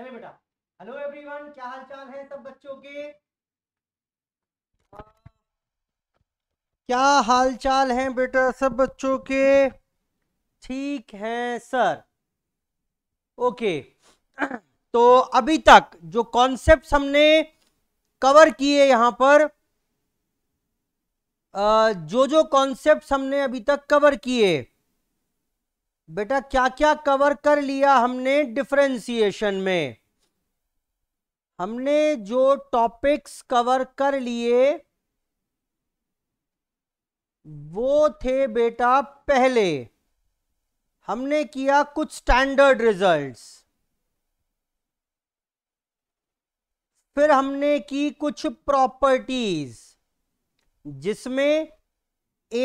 चले बेटा hello everyone क्या हाल चाल है सब बच्चों के क्या हाल चाल है बेटा सब बच्चों के ठीक है सर ओके तो अभी तक जो कॉन्सेप्ट हमने कवर किए यहां पर जो जो कॉन्सेप्ट हमने अभी तक कवर किए बेटा क्या क्या कवर कर लिया हमने डिफ्रेंसिएशन में हमने जो टॉपिक्स कवर कर लिए वो थे बेटा पहले हमने किया कुछ स्टैंडर्ड रिजल्ट्स फिर हमने की कुछ प्रॉपर्टीज जिसमें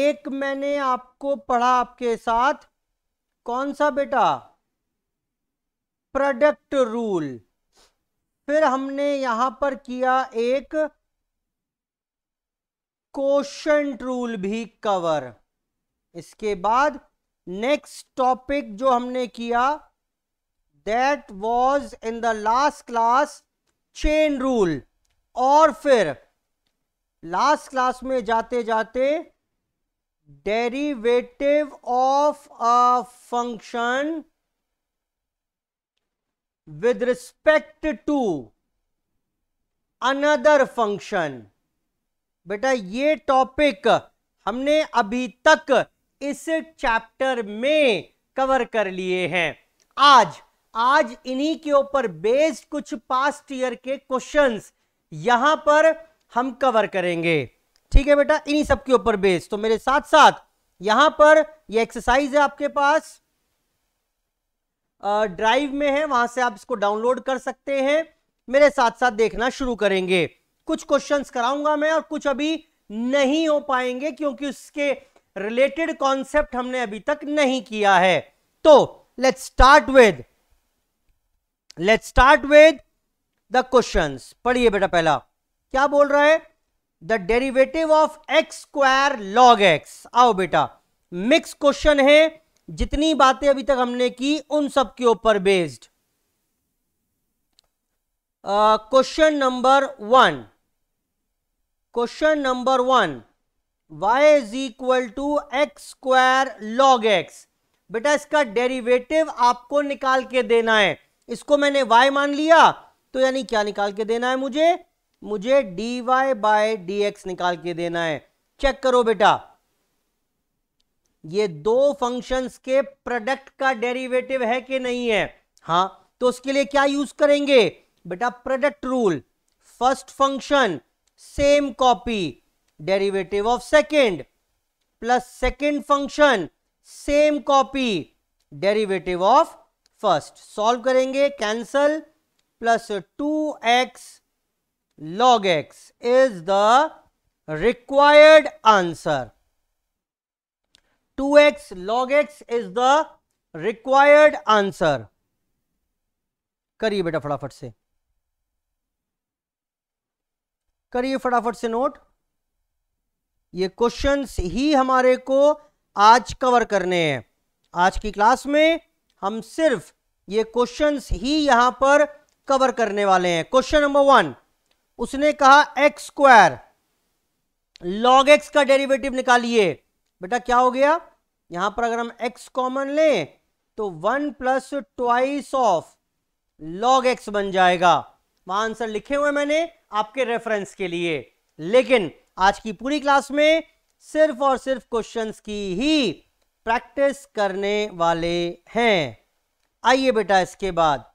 एक मैंने आपको पढ़ा आपके साथ कौन सा बेटा प्रोडक्ट रूल फिर हमने यहां पर किया एक क्वेश्चन रूल भी कवर इसके बाद नेक्स्ट टॉपिक जो हमने किया that was in the last class chain rule और फिर लास्ट क्लास में जाते जाते derivative of a function with respect to another function बेटा ये टॉपिक हमने अभी तक इस चैप्टर में कवर कर लिए हैं आज आज इन्हीं के ऊपर बेस्ड कुछ पास्ट ईयर के क्वेश्चंस यहां पर हम कवर करेंगे ठीक है बेटा इन्हीं सब के ऊपर बेस तो मेरे साथ साथ यहां पर ये एक्सरसाइज है आपके पास ड्राइव में है वहां से आप इसको डाउनलोड कर सकते हैं मेरे साथ साथ देखना शुरू करेंगे कुछ क्वेश्चंस कराऊंगा मैं और कुछ अभी नहीं हो पाएंगे क्योंकि उसके रिलेटेड कॉन्सेप्ट हमने अभी तक नहीं किया है तो let start with let start with the questions पढ़िए बेटा पहला क्या बोल रहा है the derivative of X square log X आओ बेटा मिक्स क्वेश्चन है जितनी बातें अभी तक हमने की उन सब के ऊपर based question number one question number one y is equal to X square log X बेटा इसका डेरिवेटिव आपको निकाल के देना है इसको मैंने y मान लिया तो यानी क्या निकाल के देना है मुझे मुझे d y by d x निकाल के देना है चेक करो बेटा ये दो फंक्शंस के प्रोडक्ट का डेरिवेटिव है कि नहीं है हाँ तो उसके लिए क्या यूज करेंगे बेटा product rule first function same copy derivative of second plus second function same copy derivative of first solve करेंगे cancel plus two x log x is the required answer. 2x log x is the required answer. करिए बेटा फटाफट से करिए फटाफट से note ये questions ही हमारे को आज कवर करने हैं आज की क्लास में हम सिर्फ ये क्वेश्चंस ही यहां पर कवर करने वाले हैं क्वेश्चन नंबर वन उसने कहा एक्स स्क्वायर लॉग एक्स का डेरिवेटिव निकालिए बेटा क्या हो गया यहां पर अगर हम एक्स कॉमन लें तो one plus twice of log x बन जाएगा वहां आंसर लिखे हुए मैंने आपके रेफरेंस के लिए लेकिन आज की पूरी क्लास में सिर्फ और सिर्फ क्वेश्चंस की ही प्रैक्टिस करने वाले हैं आइए बेटा इसके बाद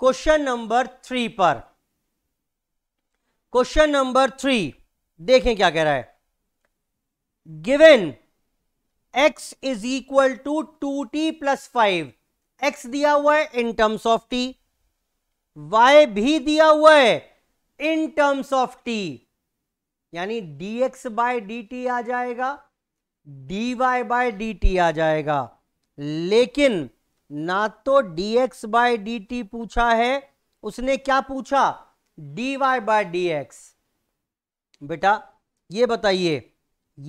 क्वेश्चन नंबर थ्री पर क्वेश्चन नंबर थ्री देखें क्या कह रहा है given x is equal to two t plus five x दिया हुआ है in terms of t y भी दिया हुआ है इन टर्म्स ऑफ टी यानी dx एक्स बाय डी आ जाएगा dy वाई बाय डी आ जाएगा लेकिन ना तो dx एक्स बाय डी पूछा है उसने क्या पूछा d y by d x बेटा ये बताइए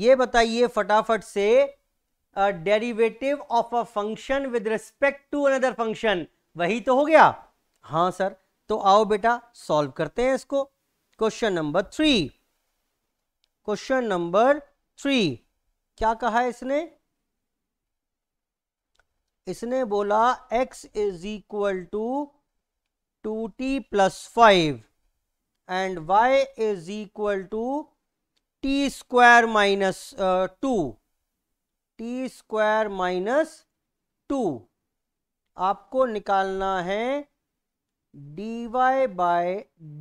ये बताइए फटाफट से derivative of a function with respect to another function वही तो हो गया हाँ सर तो आओ बेटा सॉल्व करते हैं इसको question number three question number three क्या कहा इसने इसने बोला x is equal to two t plus five and y is equal to t square minus two t square minus two आपको निकालना है dy वाई बाय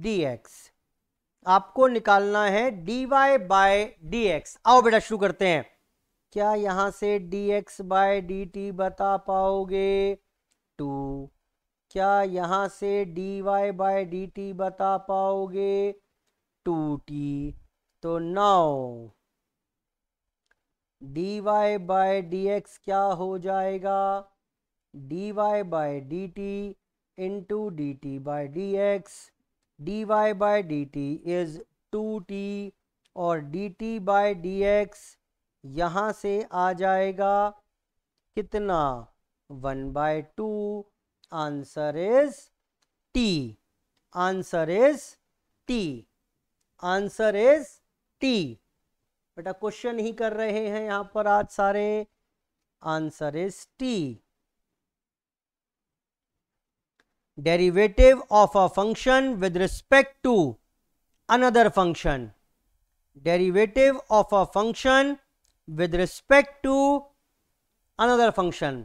डी आपको निकालना है dy वाई बाय डी आओ बेटा शुरू करते हैं क्या यहां से dx एक्स बाय डी बता पाओगे टू क्या यहाँ से d y by d t बता पाओगे टू टी तो now d y by d x क्या हो जाएगा d y by d t into d t by d x d y by d t is two t और d t by d x यहाँ से आ जाएगा कितना one by two answer is t answer is t answer is t बेटा question ही कर रहे हैं यहां पर आज सारे answer is t derivative of a function with respect to another function derivative of a function with respect to another function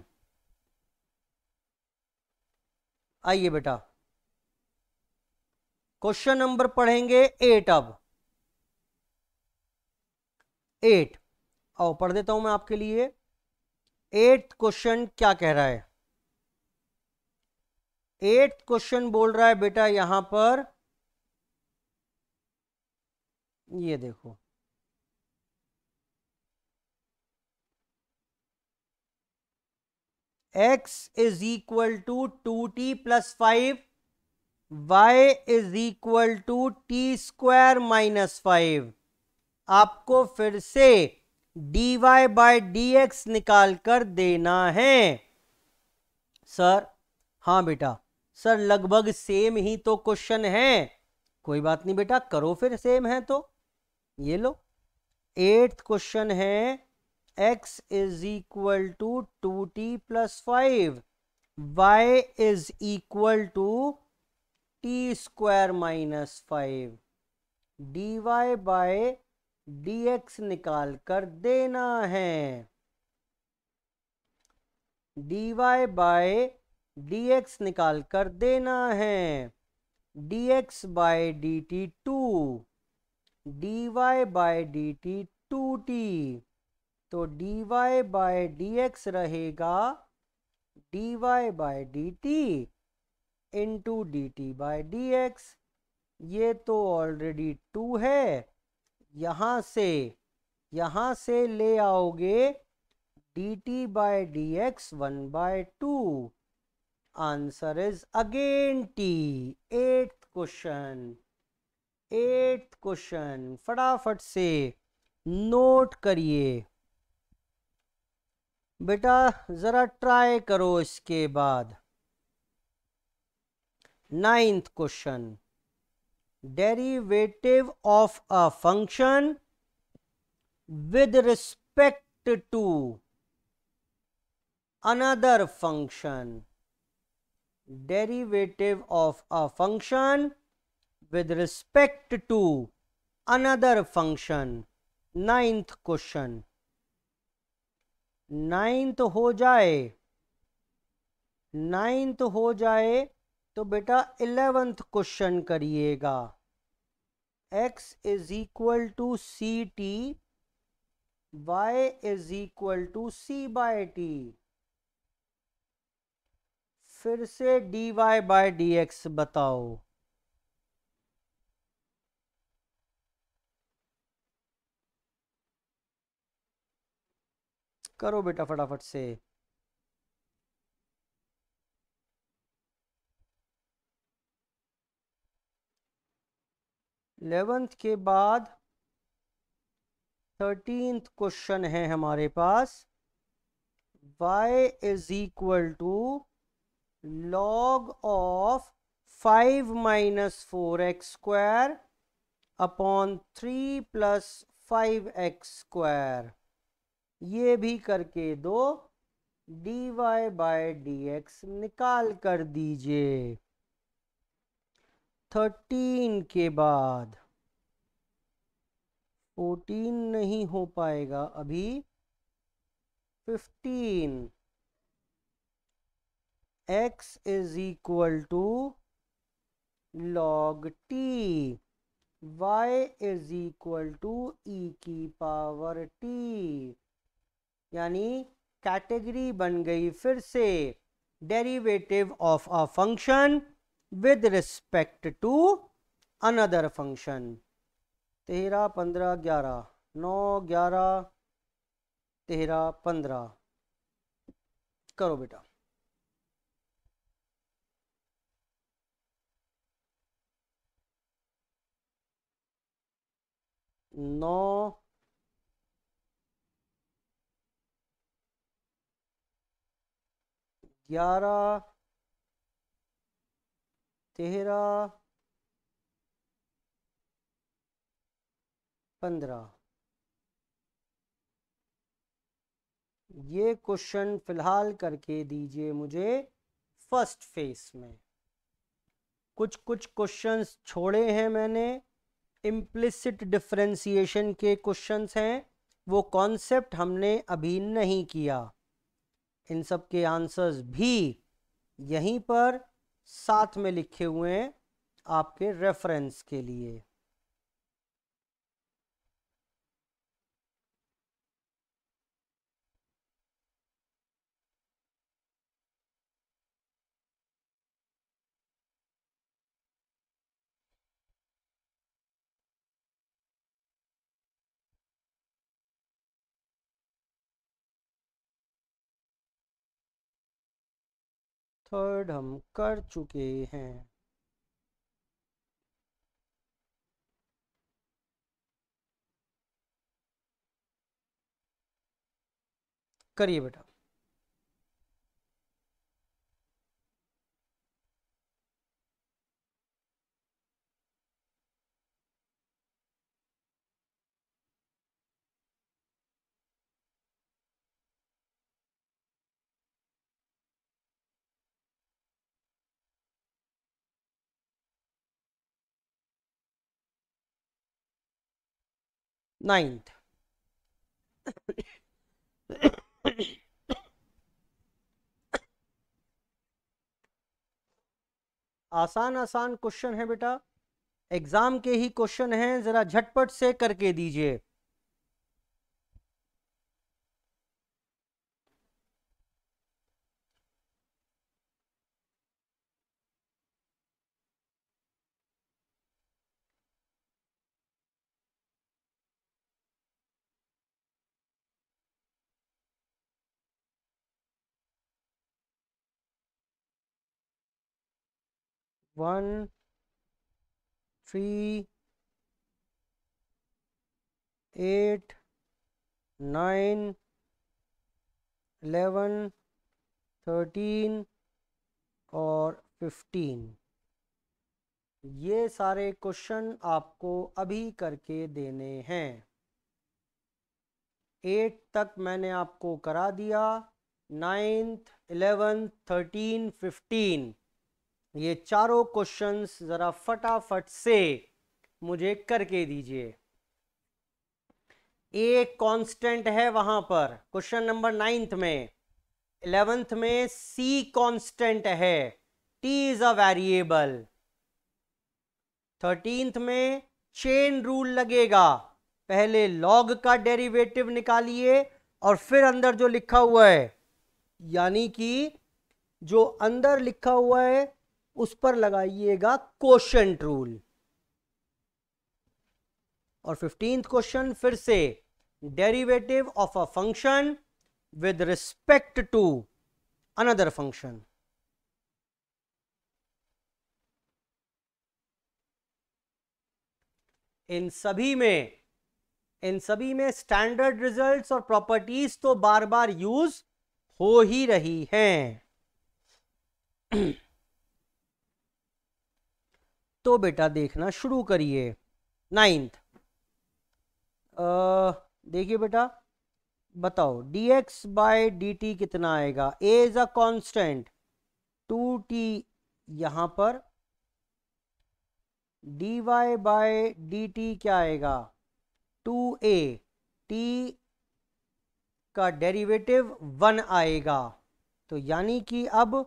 आइए बेटा क्वेश्चन नंबर पढ़ेंगे एट अब एट आओ पढ़ देता हूं मैं आपके लिए एट क्वेश्चन क्या कह रहा है एट क्वेश्चन बोल रहा है बेटा यहां पर ये देखो x is equal to 2t plus 5 y is equal to t square minus five आपको फिर से d y by d x निकाल कर देना है सर हाँ बेटा सर लगभग सेम ही तो क्वेश्चन है कोई बात नहीं बेटा करो फिर सेम है तो ये लो एट्थ क्वेश्चन है x is equal to 2t plus 5 y is equal to t square minus 5 dy by dx निकाल कर देना है dy by dx निकाल कर देना है dx by dt 2 dy by dt 2t तो d y by d x रहेगा d y by d t into d t by d x ये तो ऑलरेडी टू है यहाँ से यहाँ से ले आओगे d t by d x one by two answer is again t eighth question eighth question फटाफट से नोट करिए बेटा ज़रा ट्राई करो इसके बाद ninth question derivative of a function with respect to another function derivative of a function with respect to another function ninth question ninth हो जाए नाइन्थ हो जाए तो बेटा इलेवेंथ क्वेश्चन करिएगा x is equal to c t y is equal to c by t फिर से d y by d x बताओ करो बेटा फटाफट से इलेवेंथ के बाद थर्टींथ क्वेश्चन है हमारे पास y is equal to log of five minus four x square upon three plus five x square ये भी करके दो d y by d x निकाल कर दीजिए थर्टीन के बाद फोर्टीन नहीं हो पाएगा अभी fifteen x is equal to log t y is equal to e की पावर टी यानी कैटेगरी बन गई फिर से derivative of a function with respect to another function तेरह पंद्रह ग्यारह नौ ग्यारह तेरह पंद्रह करो बेटा नौ ग्यारह तेरह पंद्रह ये क्वेश्चन फिलहाल करके दीजिए मुझे फर्स्ट फेस में कुछ कुछ क्वेश्चंस छोड़े हैं मैंने इम्प्लिसिट डिफ्रेंसीशन के क्वेश्चंस हैं वो कॉन्सेप्ट हमने अभी नहीं किया इन सब के आंसर्स भी यहीं पर साथ में लिखे हुए हैं आपके रेफरेंस के लिए थर्ड हम कर चुके हैं करिए बेटा नाइन्थ आसान आसान क्वेश्चन है बेटा एग्जाम के ही क्वेश्चन हैं जरा झटपट से करके दीजिए one three eight nine eleven thirteen और फिफ्टीन ये सारे क्वेश्चन आपको अभी करके देने हैं एट तक मैंने आपको करा दिया नाइन्थ एलेवेंथ थर्टीन फिफ्टीन ये चारों क्वेश्चंस ज़रा फटाफट से मुझे करके दीजिए एक कांस्टेंट है वहां पर क्वेश्चन नंबर नाइन्थ में इलेवेंथ में सी कांस्टेंट है t is a variable thirteenth में चेन रूल लगेगा पहले लॉग का डेरिवेटिव निकालिए और फिर अंदर जो लिखा हुआ है यानी कि जो अंदर लिखा हुआ है उस पर लगाइएगा क्वेश्चन रूल और फिफ्टींथ क्वेश्चन फिर से derivative of a function with respect to another function इन सभी में इन सभी में स्टैंडर्ड रिजल्ट्स और प्रॉपर्टीज तो बार बार यूज हो ही रही हैं तो बेटा देखना शुरू करिए नाइन्थ देखिए बेटा बताओ d x by d t कितना आएगा a is a constant two t यहां पर d y by d t क्या आएगा टू ए टी का डेरिवेटिव वन आएगा तो यानी कि अब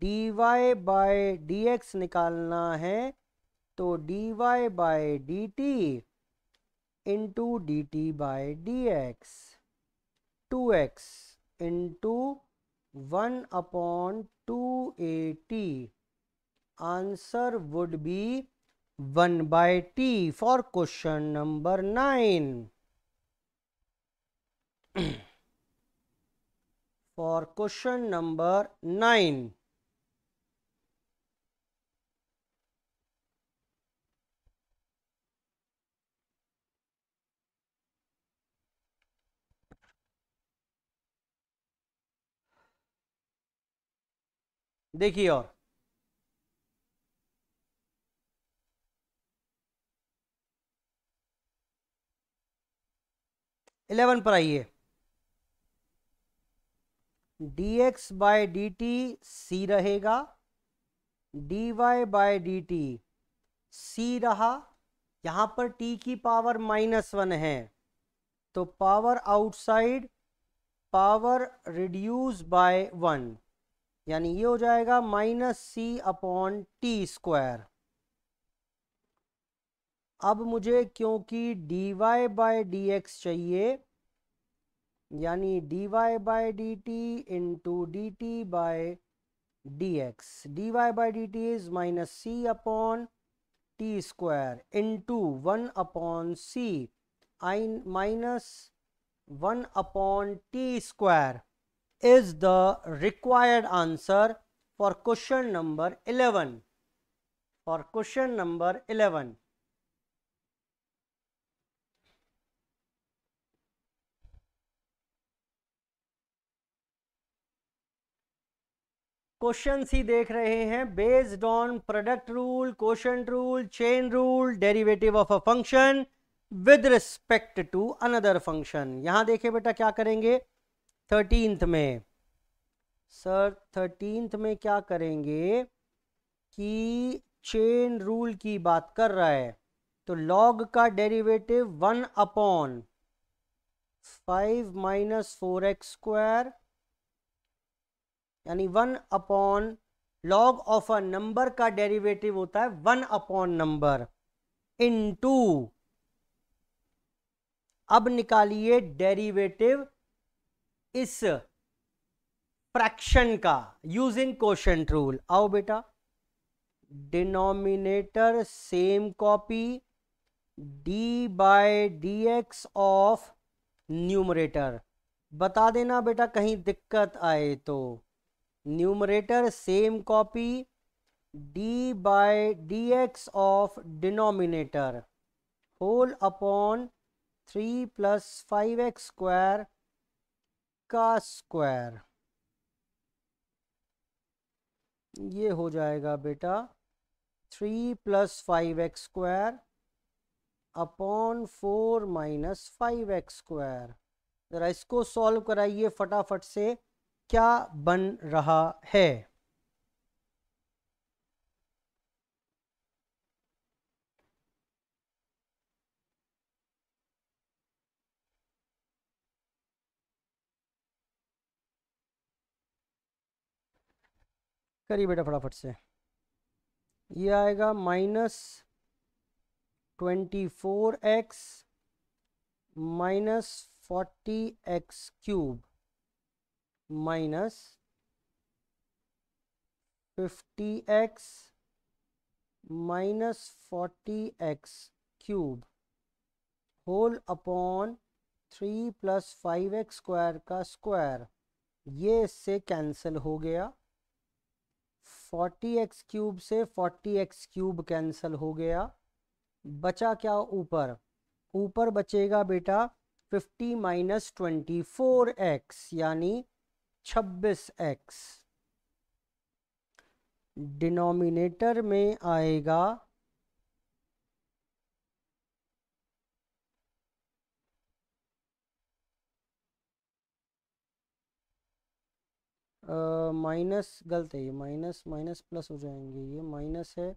d y by d x निकालना है तो d y by d t into d t by d x two x into one upon two a t answer would be one by T for question number nine for question number nine देखिए और eleven पर आइए d x by d t c रहेगा d y by d t c रहा यहां पर T की power minus one है तो power outside power reduce by one यानी ये हो जाएगा minus c upon t square अब मुझे क्योंकि d y by d x चाहिए यानी d y by d t into d t by d x d y by d t is minus c upon t square into one upon c I minus one upon t square is the required answer for question number 11 for question number 11 question ही देख रहे हैं based on product rule quotient rule chain rule derivative of a function with respect to another function यहां देखे बेटा क्या करेंगे thirteenth में सर थर्टींथ में क्या करेंगे कि चेन रूल की बात कर रहा है तो लॉग का derivative one upon five minus four x square यानी one upon log of a number का डेरिवेटिव होता है one upon number into अब निकालिए डेरिवेटिव इस फ्रैक्शन का यूजिंग क्वेश्चन रूल आओ बेटा denominator same copy d by d x of numerator बता देना बेटा कहीं दिक्कत आए तो numerator same copy d by d x of denominator whole upon three plus five x square का स्क्वायर ये हो जाएगा बेटा three plus five x square upon four minus five x square ज़रा इसको सॉल्व कराइए फटाफट से क्या बन रहा है करिए बेटा फटाफट से ये आएगा minus twenty four x minus forty x cube minus fifty x minus forty x cube whole upon three plus five x square का स्क्वायर ये इससे कैंसिल हो गया फोर्टी एक्स क्यूब से फोर्टी एक्स क्यूब कैंसल हो गया बचा क्या ऊपर ऊपर बचेगा बेटा fifty minus twenty four x यानी छब्बीस एक्स डिनोमिनेटर में आएगा माइनस गलत है ये माइनस माइनस प्लस हो जाएंगे ये माइनस है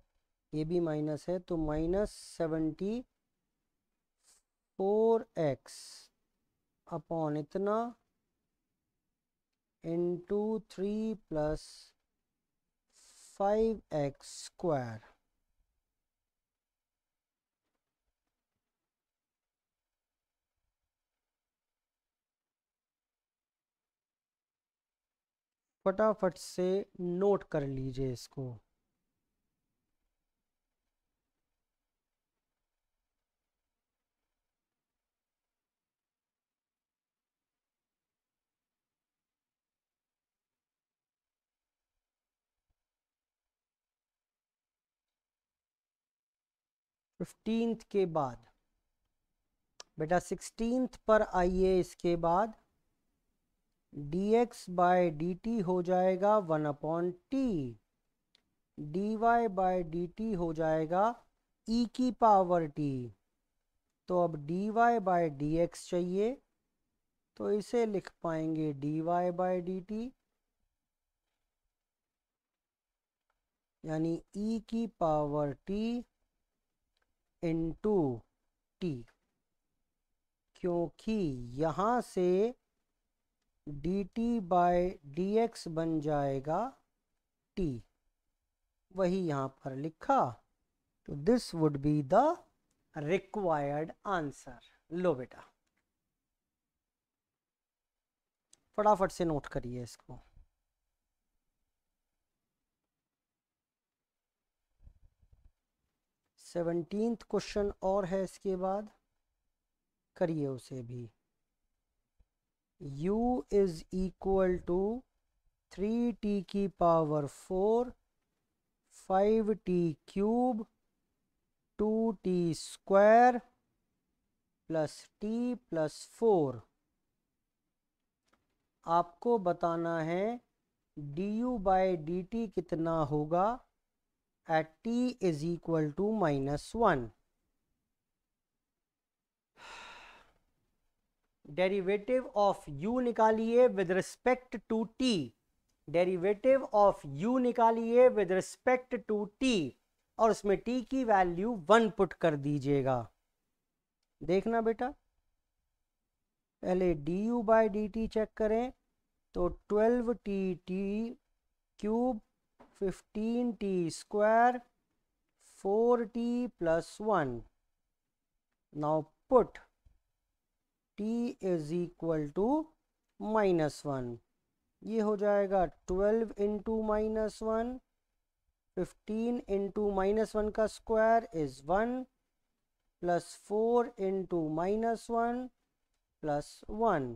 ये भी माइनस है तो minus seventy four x upon इतना into three plus five x square फटाफट से नोट कर लीजिए इसको फिफ्टींथ के बाद बेटा सिक्सटींथ पर आइए इसके बाद d x by d t हो जाएगा one upon t d y by d t हो जाएगा ई e की पावर टी तो अब d y by d x चाहिए तो इसे लिख पाएंगे d y by d t यानी ई e की पावर टी इंटू टी क्योंकि यहाँ से d t by d x बन जाएगा टी वही यहाँ पर लिखा तो this would be the required answer लो बेटा फटाफट से नोट करिए इसको सेवनटीन्थ क्वेश्चन और है इसके बाद करिए उसे भी u is equal to 3t की power 4 5t cube 2t square plus t plus four आपको बताना है डी यू बाई डी कितना होगा at t is equal to minus one derivative of u निकालिए with respect to t derivative of u निकालिए with respect to t और उसमें t की वैल्यू वन पुट कर दीजिएगा देखना बेटा पहले d u by d t check करें तो twelve t t cube fifteen t square four t plus one now put t is equal to minus one ये हो जाएगा twelve into minus one fifteen into minus one का square is one plus four into minus one plus one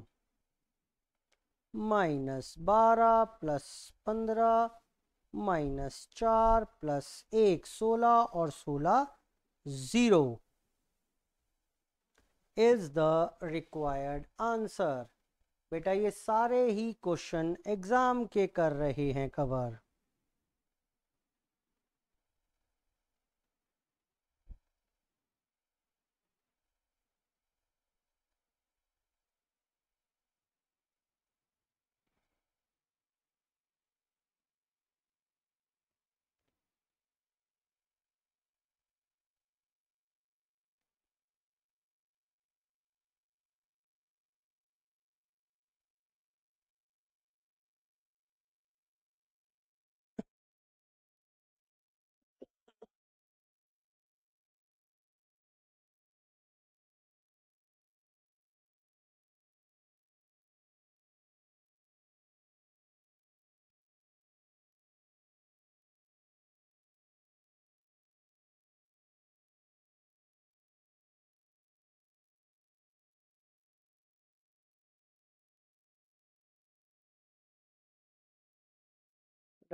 minus बारह plus पंद्रह minus चार plus एक सोलह और सोलह zero is the required answer बेटा ये सारे ही क्वेश्चन एग्ज़ाम के कर रहे हैं कवर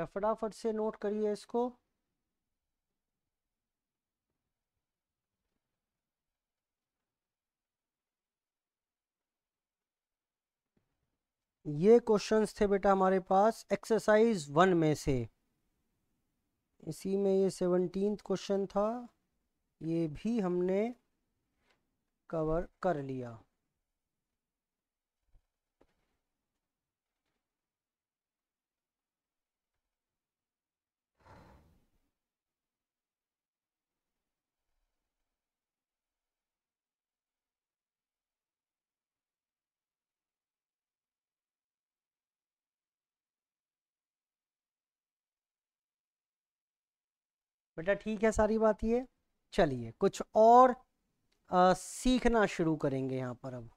फटाफट से नोट करिए इसको ये क्वेश्चंस थे बेटा हमारे पास एक्सरसाइज वन में से इसी में ये सेवनटीन क्वेश्चन था ये भी हमने कवर कर लिया बेटा ठीक है सारी बात ये चलिए कुछ और आ, सीखना शुरू करेंगे यहाँ पर अब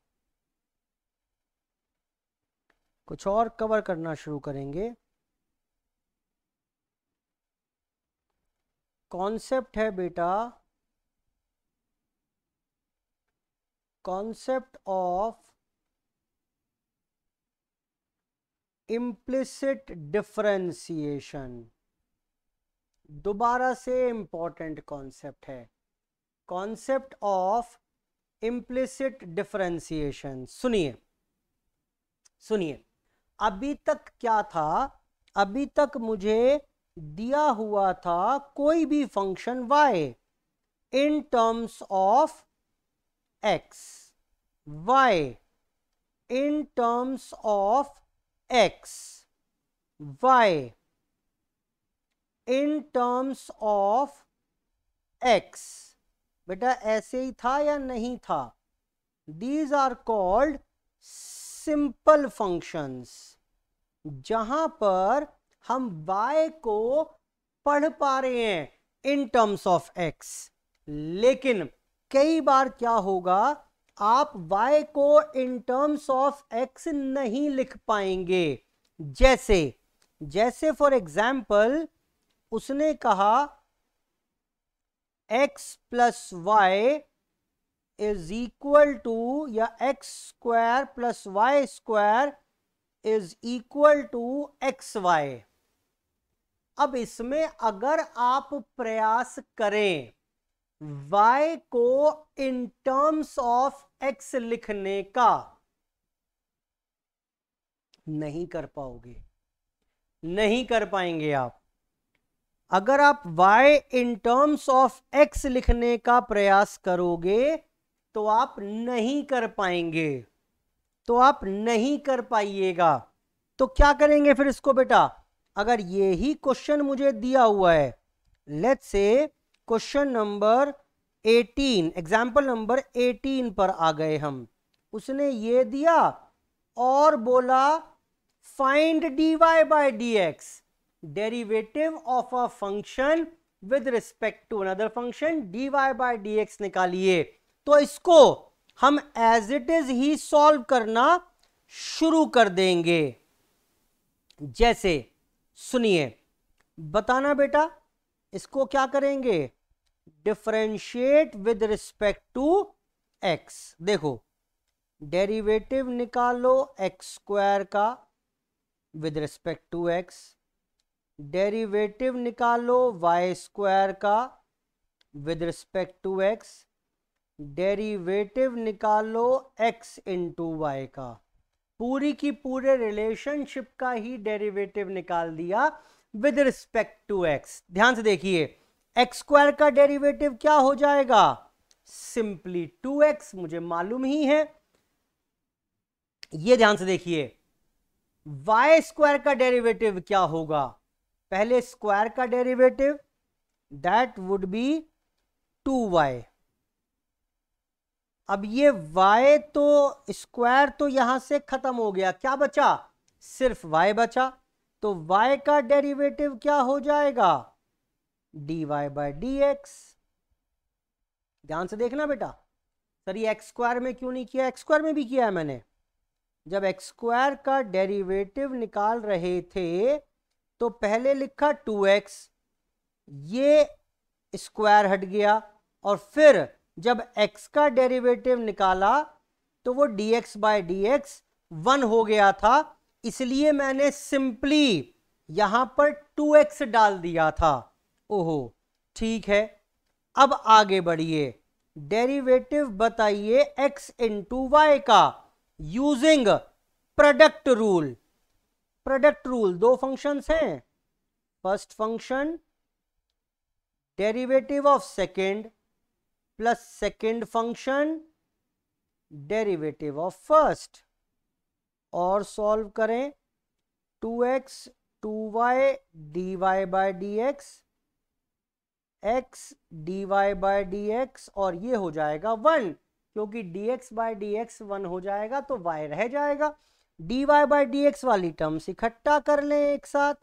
कुछ और कवर करना शुरू करेंगे कॉन्सेप्ट है बेटा कॉन्सेप्ट ऑफ इम्प्लिसिट डिफ्रेंसिएशन दोबारा से इम्पॉर्टेंट कॉन्सेप्ट है कॉन्सेप्ट ऑफ इम्प्लिसिट डिफ्रेंसिएशन सुनिए सुनिए अभी तक क्या था अभी तक मुझे दिया हुआ था कोई भी function y in terms of x y in terms of x y in terms of x बेटा ऐसे ही था या नहीं था these are called simple functions जहां पर हम वाई को पढ़ पा रहे हैं इन टर्म्स ऑफ एक्स लेकिन कई बार क्या होगा आप y को इन टर्म्स ऑफ x नहीं लिख पाएंगे जैसे जैसे फॉर एग्जाम्पल उसने कहा x plus y is equal to या x square plus y square is equal to x y अब इसमें अगर आप प्रयास करें y को इन टर्म्स ऑफ x लिखने का नहीं कर पाओगे नहीं कर पाएंगे आप अगर आप y in terms of x लिखने का प्रयास करोगे तो आप नहीं कर पाएंगे तो आप नहीं कर पाइएगा तो क्या करेंगे फिर इसको बेटा अगर ये ही क्वेश्चन मुझे दिया हुआ है लेट से क्वेश्चन नंबर 18 एग्जाम्पल नंबर 18 पर आ गए हम उसने ये दिया और बोला find dy y by d x derivative of a function with respect to another function d y by d x निकालिए तो इसको हम एज इट इज ही सॉल्व करना शुरू कर देंगे जैसे सुनिए बताना बेटा इसको क्या करेंगे differentiate with respect to x देखो डेरिवेटिव निकालो एक्स स्क्वायर का with respect to x derivative निकालो वाई स्क्वायर का with respect to x derivative निकालो एक्स इंटू वाई का पूरी की पूरे रिलेशनशिप का ही डेरिवेटिव निकाल दिया विद रिस्पेक्ट टू एक्स ध्यान से देखिए एक्स स्क्वायर का डेरिवेटिव क्या हो जाएगा सिंपली टू एक्स मुझे मालूम ही है ये ध्यान से देखिए वाई स्क्वायर का डेरिवेटिव क्या होगा पहले स्क्वायर का derivative that would be two y अब ये वाई तो स्क्वायर तो यहां से खत्म हो गया क्या बचा सिर्फ वाई बचा तो वाई का डेरिवेटिव क्या हो जाएगा d y by d x ध्यान से देखना बेटा सर ये एक्स स्क्वायर में क्यों नहीं किया एक्स स्क्वायर में भी किया है मैंने जब एक्स स्क्वायर का डेरिवेटिव निकाल रहे थे तो पहले लिखा टू एक्स ये स्क्वायर हट गया और फिर जब x का डेरिवेटिव निकाला तो वो dx x by d one हो गया था इसलिए मैंने सिंपली यहां पर 2x डाल दिया था ओहो ठीक है अब आगे बढ़िए डेरिवेटिव बताइए x इंटू वाई का using product rule product rule दो फंक्शंस हैं first function derivative of second plus second function derivative of first और सॉल्व करें 2x 2y x x d y by d x और ये हो जाएगा वन क्योंकि dx डी एक्स वन हो जाएगा तो y रह जाएगा d y by d x वाली टर्म्स इकट्ठा कर लें एक साथ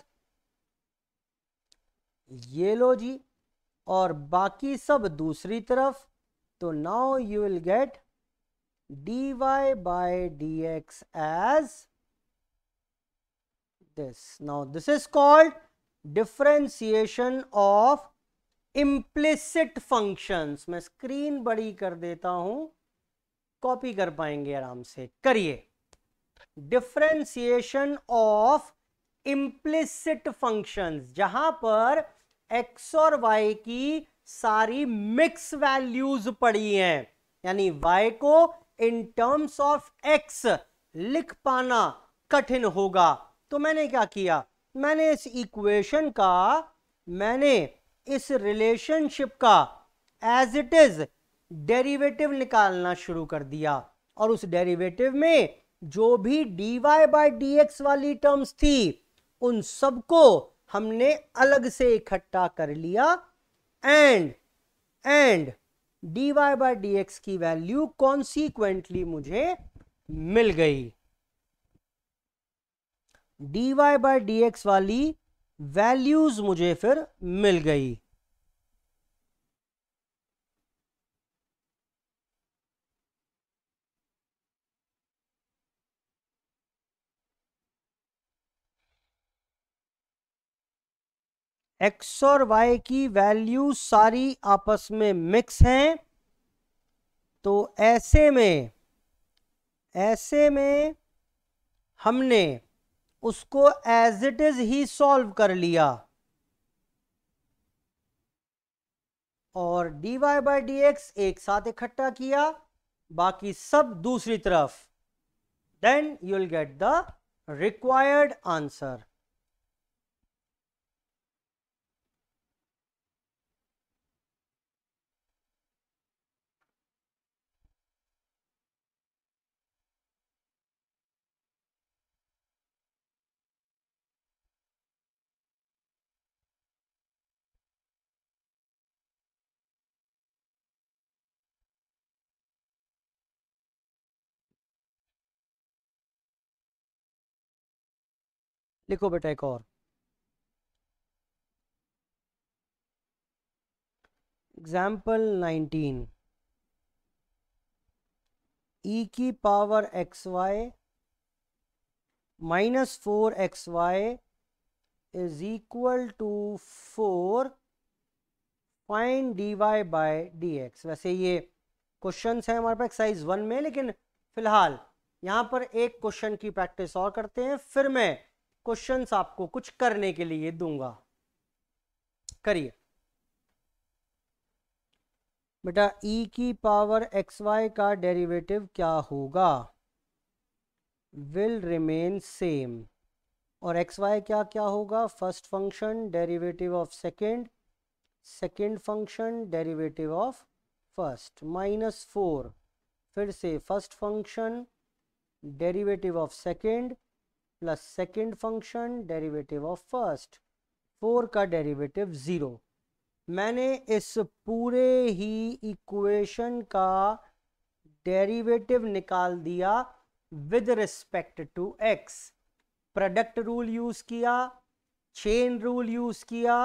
ये लो जी और बाकी सब दूसरी तरफ तो now you will get d y by d x as this now this is called differentiation of implicit function मैं स्क्रीन बड़ी कर देता हूं कॉपी कर पाएंगे आराम से करिए डिफ्रेंसिएशन ऑफ इम्प्लिसिट फंक्शंस जहां पर एक्स और वाई की सारी मिक्स वैल्यूज पड़ी हैं यानी वाई को इन टर्म्स ऑफ एक्स लिख पाना कठिन होगा तो मैंने क्या किया मैंने इस इक्वेशन का मैंने इस रिलेशनशिप का एज इट इज डेरिवेटिव निकालना शुरू कर दिया और उस डेरिवेटिव में जो भी वाई बाई डी वाली टर्म्स थी उन सबको हमने अलग से इकट्ठा कर लिया and and y by d x की वैल्यू कॉन्सिक्वेंटली मुझे मिल गई वाई बाई डी एक्स वाली वैल्यूज मुझे फिर मिल गई एक्स और वाई की वैल्यू सारी आपस में मिक्स हैं तो ऐसे में ऐसे में हमने उसको एज इट इज ही सॉल्व कर लिया और d y by d x एक साथ इकट्ठा किया बाकी सब दूसरी तरफ then you will get the required answer लिखो बेटा एक और एग्जाम्पल नाइनटीन ई की power x y minus four x y is equal to four fine d y by d x वैसे ये क्वेश्चन है हमारे पास एक्सरसाइज वन में लेकिन फिलहाल यहां पर एक क्वेश्चन की प्रैक्टिस और करते हैं फिर मैं क्वेश्चंस आपको कुछ करने के लिए दूंगा करिए बेटा e की पावर एक्स वाई का डेरिवेटिव क्या होगा विल रिमेन सेम और एक्स वाई क्या क्या होगा first function derivative of second second function derivative of first minus four फिर से first function derivative of second plus second function derivative of first four का डेरिवेटिव ज़ीरो मैंने इस पूरे ही इक्वेशन का डेरिवेटिव निकाल दिया with respect to x product rule use किया चेन रूल यूज़ किया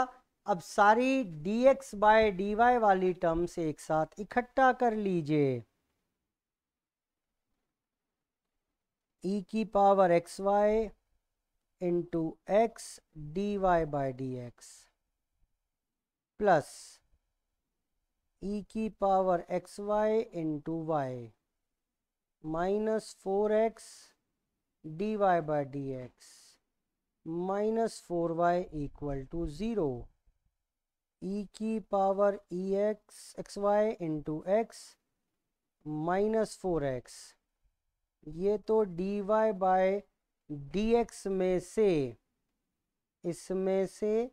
अब सारी d x by d y वाली टर्म्स एक साथ इकट्ठा कर लीजिए e की power x y into x d y by d x plus e की power x y into y minus four x d y by d x minus four y equal to zero e की power e x x y into x minus four x ये तो d y by d x में से इसमें से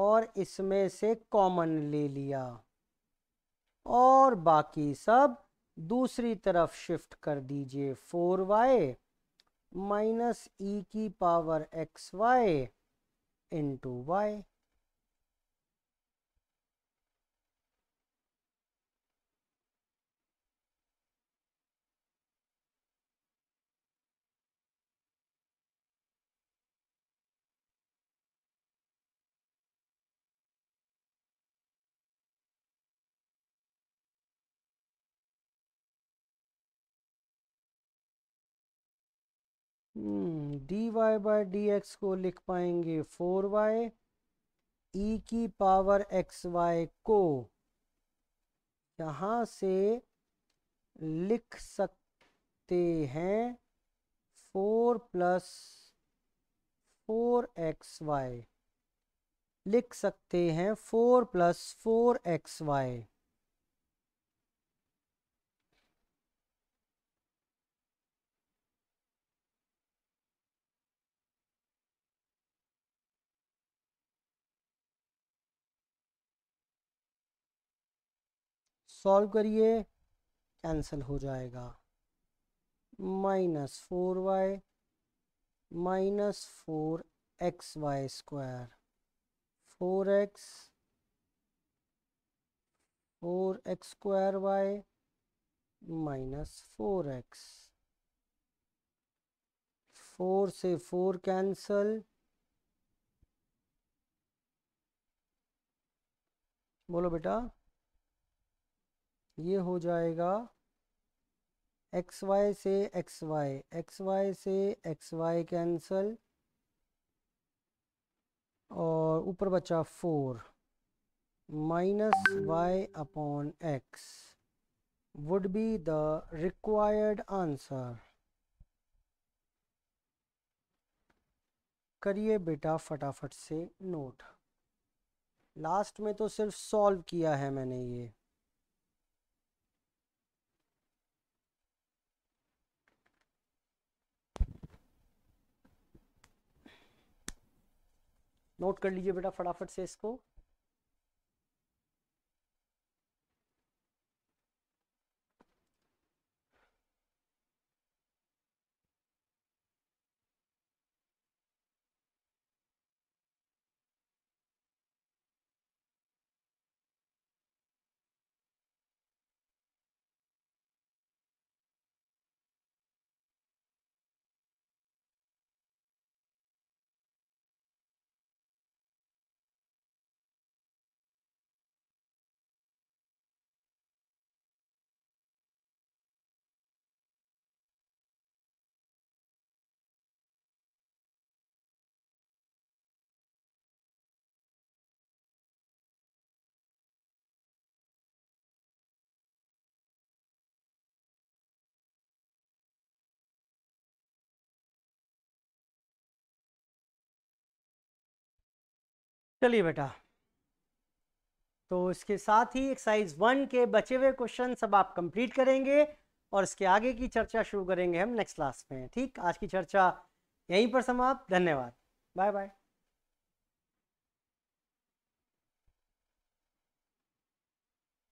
और इसमें से कॉमन ले लिया और बाकी सब दूसरी तरफ शिफ्ट कर दीजिए फोर वाई माइनस ई की power x y into y d y by d x को लिख पाएंगे फोर वाई ई की पावर एक्स वाई को यहाँ से लिख सकते हैं four plus four x y लिख सकते हैं four plus four x y solve करिए कैंसिल हो जाएगा minus four y minus four x y square four x four x square y minus four x four से फोर कैंसल बोलो बेटा ये हो जाएगा एक्स वाई से एक्स वाई एक्स वाई से एक्स वाई कैंसल और ऊपर बचा four minus y upon x would be the required answer करिए बेटा फटाफट से नोट लास्ट में तो सिर्फ सॉल्व किया है मैंने ये नोट कर लीजिए बेटा फटाफट से इसको चलिए बेटा तो इसके साथ ही एक्सरसाइज वन के बचे हुए क्वेश्चन सब आप कंप्लीट करेंगे और इसके आगे की चर्चा शुरू करेंगे हम नेक्स्ट क्लास में ठीक आज की चर्चा यहीं पर समाप्त धन्यवाद बाय बाय